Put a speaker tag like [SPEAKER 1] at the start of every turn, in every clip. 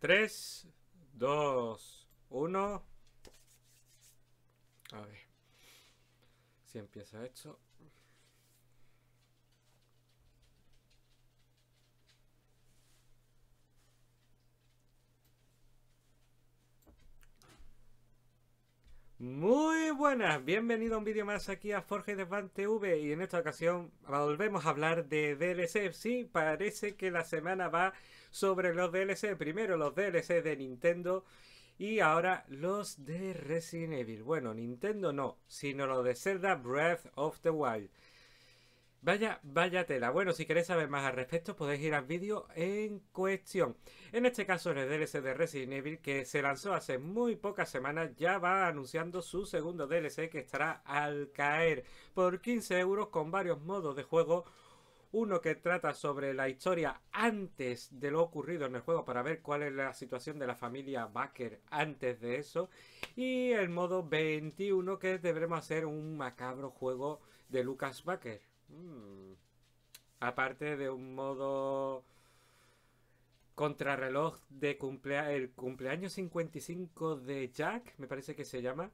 [SPEAKER 1] 3, 2, 1. A ver. Si empieza esto. Muy buenas, bienvenido a un vídeo más aquí a Forge de Desvan TV y en esta ocasión volvemos a hablar de DLC. Sí, parece que la semana va sobre los DLC. Primero los DLC de Nintendo y ahora los de Resident Evil. Bueno, Nintendo no, sino los de Zelda Breath of the Wild. Vaya, vaya tela. Bueno, si queréis saber más al respecto, podéis ir al vídeo en cuestión. En este caso, el DLC de Resident Evil, que se lanzó hace muy pocas semanas, ya va anunciando su segundo DLC que estará al caer por 15 euros con varios modos de juego uno que trata sobre la historia antes de lo ocurrido en el juego para ver cuál es la situación de la familia Baker antes de eso y el modo 21 que deberemos hacer un macabro juego de Lucas Baker. Hmm. Aparte de un modo contrarreloj de cumplea el cumpleaños 55 de Jack, me parece que se llama.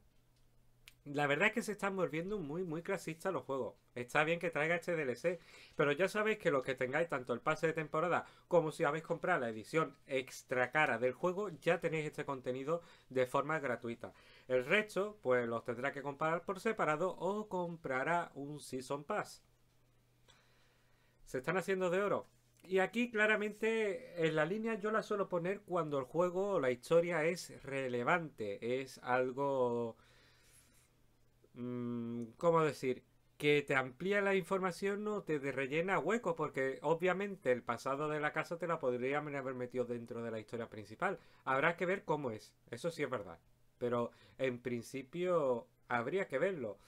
[SPEAKER 1] La verdad es que se están volviendo muy, muy clasistas los juegos. Está bien que traiga este DLC, pero ya sabéis que los que tengáis tanto el pase de temporada como si habéis comprado la edición extra cara del juego, ya tenéis este contenido de forma gratuita. El resto, pues los tendrá que comprar por separado o comprará un Season Pass. Se están haciendo de oro. Y aquí claramente en la línea yo la suelo poner cuando el juego o la historia es relevante, es algo como decir? Que te amplía la información, no te, te rellena huecos, porque obviamente el pasado de la casa te la podrían haber metido dentro de la historia principal. Habrá que ver cómo es, eso sí es verdad. Pero en principio habría que verlo.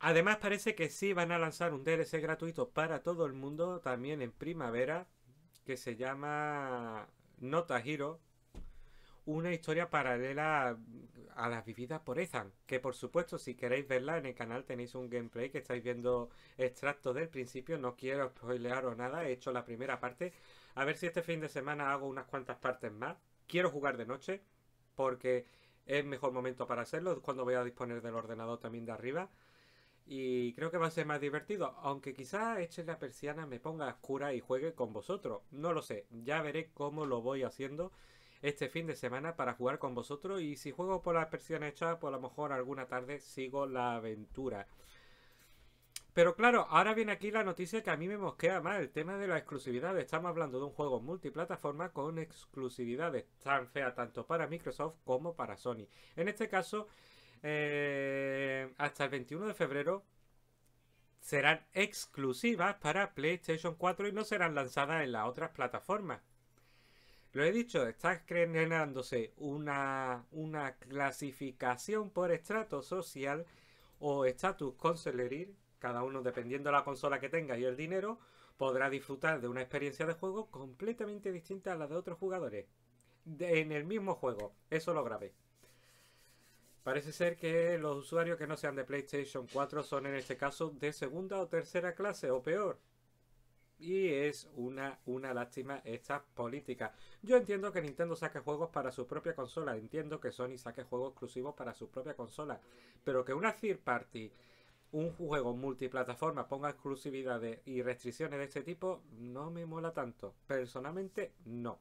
[SPEAKER 1] Además parece que sí van a lanzar un DLC gratuito para todo el mundo también en primavera que se llama Nota Hero una historia paralela a las vividas por Ethan, que por supuesto si queréis verla en el canal tenéis un gameplay que estáis viendo extracto del principio, no quiero spoilearos nada, he hecho la primera parte, a ver si este fin de semana hago unas cuantas partes más, quiero jugar de noche porque es mejor momento para hacerlo, cuando voy a disponer del ordenador también de arriba. Y creo que va a ser más divertido, aunque quizás eche la persiana, me ponga oscura y juegue con vosotros. No lo sé, ya veré cómo lo voy haciendo este fin de semana para jugar con vosotros. Y si juego por las versiones hechas, pues a lo mejor alguna tarde sigo la aventura. Pero claro, ahora viene aquí la noticia que a mí me mosquea más, el tema de la exclusividad. Estamos hablando de un juego multiplataforma con exclusividades tan fea tanto para Microsoft como para Sony. En este caso, eh, hasta el 21 de febrero serán exclusivas para PlayStation 4 y no serán lanzadas en las otras plataformas. Lo he dicho, está generándose una, una clasificación por estrato social o estatus conseguir, cada uno dependiendo de la consola que tenga y el dinero, podrá disfrutar de una experiencia de juego completamente distinta a la de otros jugadores. en el mismo juego, eso lo grabé. Parece ser que los usuarios que no sean de PlayStation 4 son en este caso de segunda o tercera clase o peor, y es una, una lástima esta política Yo entiendo que Nintendo saque juegos para su propia consola. Entiendo que Sony saque juegos exclusivos para su propia consola. Pero que una third party, un juego multiplataforma, ponga exclusividades y restricciones de este tipo, no me mola tanto. Personalmente, no.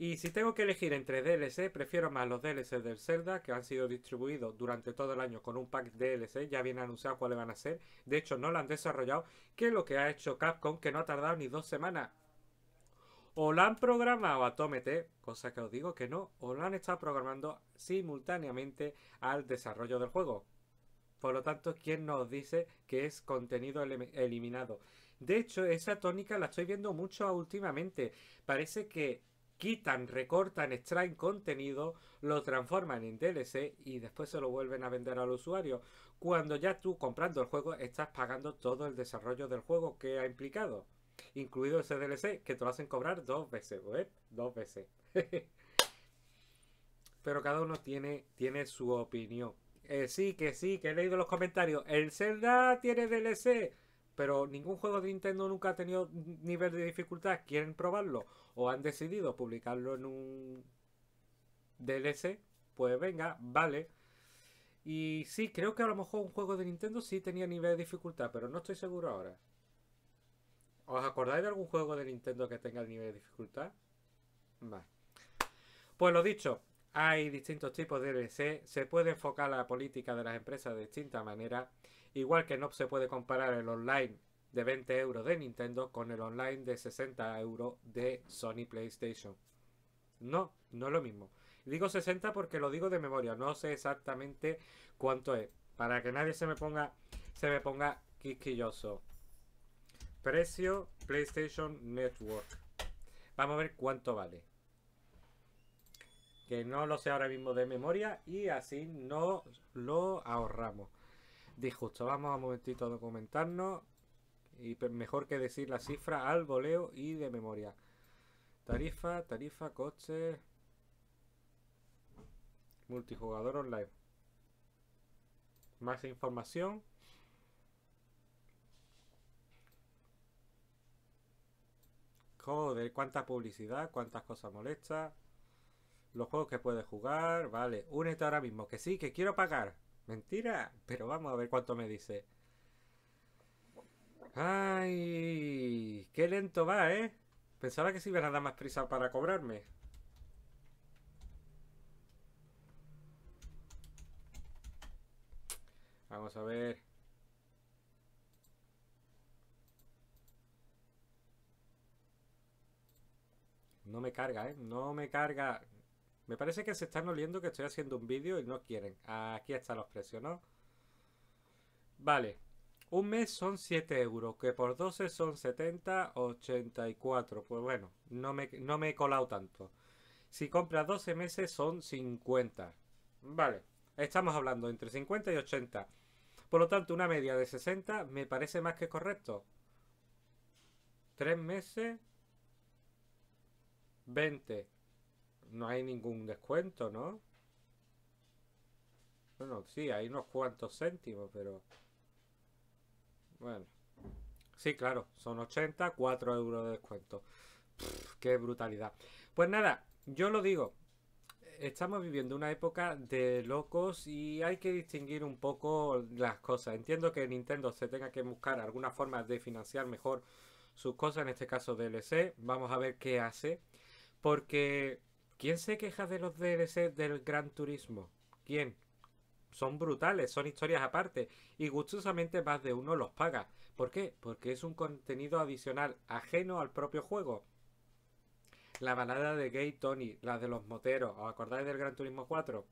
[SPEAKER 1] Y si tengo que elegir entre DLC, prefiero más los DLC del Zelda, que han sido distribuidos durante todo el año con un pack DLC, ya bien anunciado cuáles van a ser. De hecho, no lo han desarrollado, que lo que ha hecho Capcom, que no ha tardado ni dos semanas. O lo han programado a Tómete, cosa que os digo que no, o lo han estado programando simultáneamente al desarrollo del juego. Por lo tanto, ¿quién nos dice que es contenido eliminado? De hecho, esa tónica la estoy viendo mucho últimamente. Parece que quitan, recortan, extraen contenido, lo transforman en DLC y después se lo vuelven a vender al usuario. Cuando ya tú comprando el juego estás pagando todo el desarrollo del juego que ha implicado, incluido ese DLC que te lo hacen cobrar dos veces, ¿eh? Dos veces. Pero cada uno tiene, tiene su opinión. Eh, sí, que sí, que he leído los comentarios. El Zelda tiene DLC pero ningún juego de Nintendo nunca ha tenido nivel de dificultad, quieren probarlo o han decidido publicarlo en un DLC, pues venga, vale. Y sí, creo que a lo mejor un juego de Nintendo sí tenía nivel de dificultad, pero no estoy seguro ahora. ¿Os acordáis de algún juego de Nintendo que tenga el nivel de dificultad? Pues lo dicho, hay distintos tipos de DLC, se puede enfocar la política de las empresas de distintas manera Igual que no se puede comparar el online de 20 euros de Nintendo con el online de 60 euros de Sony PlayStation. No, no es lo mismo. Digo 60 porque lo digo de memoria, no sé exactamente cuánto es. Para que nadie se me ponga, se me ponga quisquilloso. Precio PlayStation Network. Vamos a ver cuánto vale. Que no lo sé ahora mismo de memoria y así no lo ahorramos disjusto. Vamos a un momentito a documentarnos. Y mejor que decir la cifra al voleo y de memoria. Tarifa, tarifa, coche. Multijugador online. Más información. Joder, cuánta publicidad, cuántas cosas molestas. Los juegos que puedes jugar, vale. Únete ahora mismo, que sí, que quiero pagar. Mentira, pero vamos a ver cuánto me dice. Ay, qué lento va, ¿eh? Pensaba que se iba a dar más prisa para cobrarme. Vamos a ver. No me carga, ¿eh? No me carga. Me parece que se están oliendo que estoy haciendo un vídeo y no quieren. Aquí están los precios, ¿no? Vale. Un mes son 7 euros, que por 12 son 70, 84. Pues bueno, no me, no me he colado tanto. Si compras 12 meses son 50. Vale, estamos hablando entre 50 y 80. Por lo tanto, una media de 60 me parece más que correcto. 3 meses, 20, no hay ningún descuento, ¿no? Bueno, sí, hay unos cuantos céntimos, pero... Bueno. Sí, claro, son 84 euros de descuento. qué brutalidad. Pues nada, yo lo digo. Estamos viviendo una época de locos y hay que distinguir un poco las cosas. Entiendo que Nintendo se tenga que buscar alguna forma de financiar mejor sus cosas, en este caso DLC. Vamos a ver qué hace. Porque ¿Quién se queja de los DLC del Gran Turismo? ¿Quién? Son brutales, son historias aparte y gustosamente más de uno los paga. ¿Por qué? Porque es un contenido adicional ajeno al propio juego. La balada de Gay Tony, la de los moteros, ¿os acordáis del Gran Turismo 4?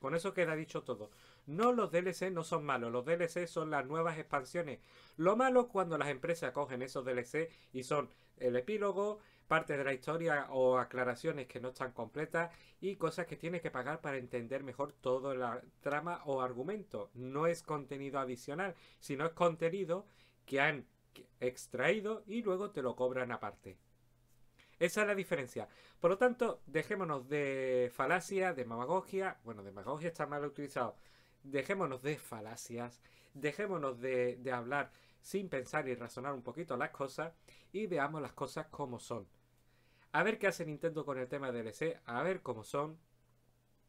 [SPEAKER 1] Con eso queda dicho todo. No, los DLC no son malos, los DLC son las nuevas expansiones. Lo malo es cuando las empresas cogen esos DLC y son el epílogo, partes de la historia o aclaraciones que no están completas y cosas que tienes que pagar para entender mejor toda la trama o argumento. No es contenido adicional, sino es contenido que han extraído y luego te lo cobran aparte. Esa es la diferencia. Por lo tanto, dejémonos de falacia, de magogia Bueno, demagogia está mal utilizado. Dejémonos de falacias. Dejémonos de, de hablar sin pensar y razonar un poquito las cosas y veamos las cosas como son. A ver qué hace Nintendo con el tema DLC, a ver cómo son.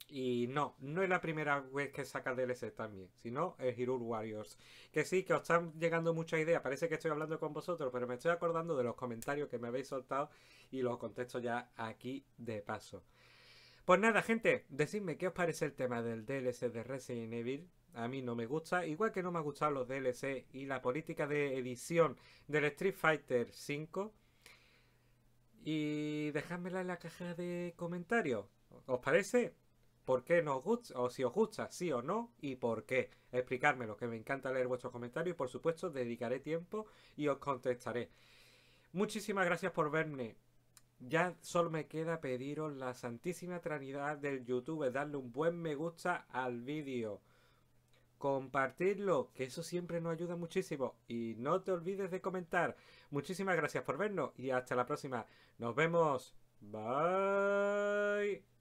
[SPEAKER 1] Y no, no es la primera vez que saca DLC también, sino el Hero Warriors. Que sí, que os están llegando muchas ideas, parece que estoy hablando con vosotros, pero me estoy acordando de los comentarios que me habéis soltado y los contesto ya aquí de paso. Pues nada, gente, decidme qué os parece el tema del DLC de Resident Evil. A mí no me gusta, igual que no me ha gustado los DLC y la política de edición del Street Fighter V y dejádmela en la caja de comentarios. ¿Os parece? ¿Por qué nos gusta? O si os gusta, sí o no, y por qué. lo que me encanta leer vuestros comentarios y por supuesto dedicaré tiempo y os contestaré. Muchísimas gracias por verme. Ya solo me queda pediros la santísima trinidad del YouTube, darle un buen me gusta al vídeo compartirlo, que eso siempre nos ayuda muchísimo. Y no te olvides de comentar. Muchísimas gracias por vernos y hasta la próxima. Nos vemos. Bye.